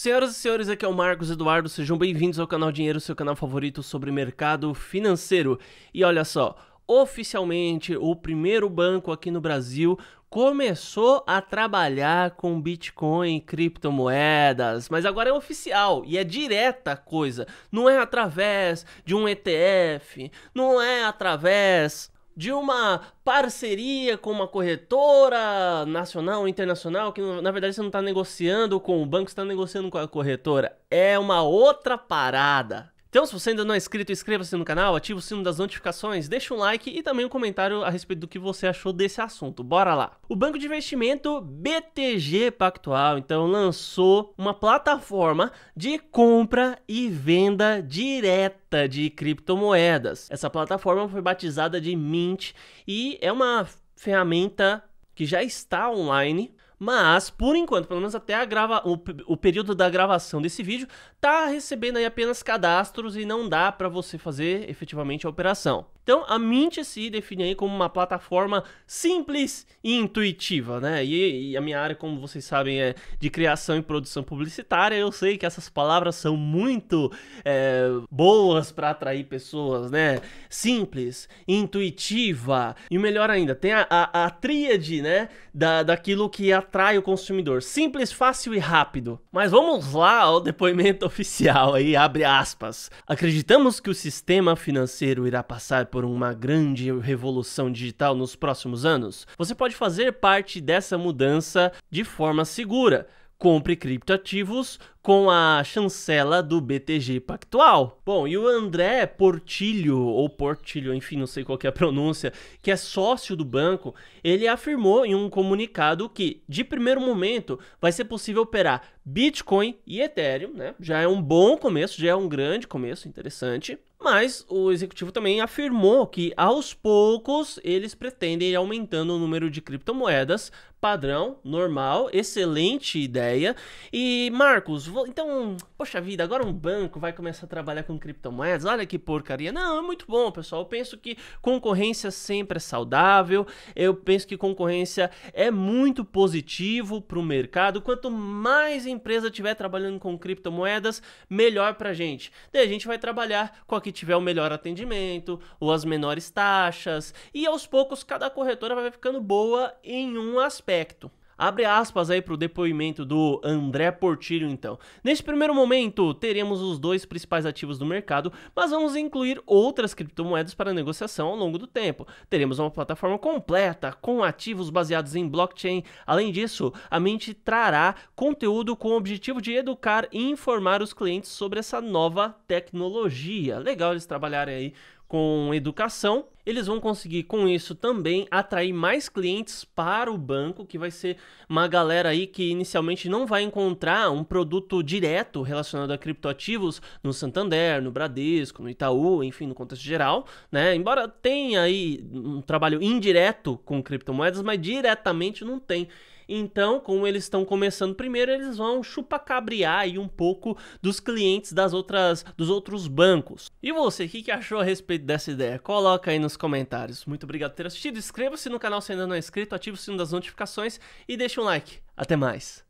Senhoras e senhores, aqui é o Marcos Eduardo, sejam bem-vindos ao canal Dinheiro, seu canal favorito sobre mercado financeiro. E olha só, oficialmente o primeiro banco aqui no Brasil começou a trabalhar com Bitcoin e criptomoedas, mas agora é oficial e é direta a coisa. Não é através de um ETF, não é através de uma parceria com uma corretora nacional, internacional, que na verdade você não está negociando com o banco, você está negociando com a corretora. É uma outra parada. Então, se você ainda não é inscrito, inscreva-se no canal, ative o sino das notificações, deixe um like e também um comentário a respeito do que você achou desse assunto. Bora lá! O banco de investimento BTG Pactual, então, lançou uma plataforma de compra e venda direta de criptomoedas. Essa plataforma foi batizada de Mint e é uma ferramenta que já está online mas, por enquanto, pelo menos até a grava... o, o período da gravação desse vídeo, tá recebendo aí apenas cadastros e não dá para você fazer efetivamente a operação. Então, a Mint se define aí como uma plataforma simples e intuitiva, né? E, e, a minha área, como vocês sabem, é de criação e produção publicitária. Eu sei que essas palavras são muito é, boas para atrair pessoas, né? Simples, intuitiva e melhor ainda, tem a, a, a tríade, né? Da, daquilo que a atrai o consumidor. Simples, fácil e rápido. Mas vamos lá ao depoimento oficial aí, abre aspas. Acreditamos que o sistema financeiro irá passar por uma grande revolução digital nos próximos anos. Você pode fazer parte dessa mudança de forma segura compre criptoativos com a chancela do BTG Pactual. Bom, e o André Portilho, ou Portilho, enfim, não sei qual é a pronúncia, que é sócio do banco, ele afirmou em um comunicado que, de primeiro momento, vai ser possível operar Bitcoin e Ethereum, né? Já é um bom começo, já é um grande começo, interessante. Mas o executivo também afirmou que aos poucos eles pretendem ir aumentando o número de criptomoedas padrão, normal, excelente ideia. E Marcos, vou, então, poxa vida, agora um banco vai começar a trabalhar com criptomoedas? Olha que porcaria. Não, é muito bom, pessoal. Eu penso que concorrência sempre é saudável. Eu penso que concorrência é muito positivo para o mercado. Quanto mais empresa tiver trabalhando com criptomoedas, melhor para gente. Daí a gente vai trabalhar com a que tiver o melhor atendimento ou as menores taxas. E aos poucos, cada corretora vai ficando boa em um aspecto. Abre aspas aí para o depoimento do André Portilho, então. Neste primeiro momento, teremos os dois principais ativos do mercado, mas vamos incluir outras criptomoedas para negociação ao longo do tempo. Teremos uma plataforma completa, com ativos baseados em blockchain. Além disso, a mente trará conteúdo com o objetivo de educar e informar os clientes sobre essa nova tecnologia. Legal eles trabalharem aí com educação eles vão conseguir com isso também atrair mais clientes para o banco, que vai ser uma galera aí que inicialmente não vai encontrar um produto direto relacionado a criptoativos no Santander, no Bradesco, no Itaú, enfim, no contexto geral, né? Embora tenha aí um trabalho indireto com criptomoedas, mas diretamente não tem. Então, como eles estão começando primeiro, eles vão chupacabriar aí um pouco dos clientes das outras, dos outros bancos. E você, o que, que achou a respeito dessa ideia? Coloca aí nos comentários. Muito obrigado por ter assistido. Inscreva-se no canal se ainda não é inscrito, ative o sino das notificações e deixa um like. Até mais!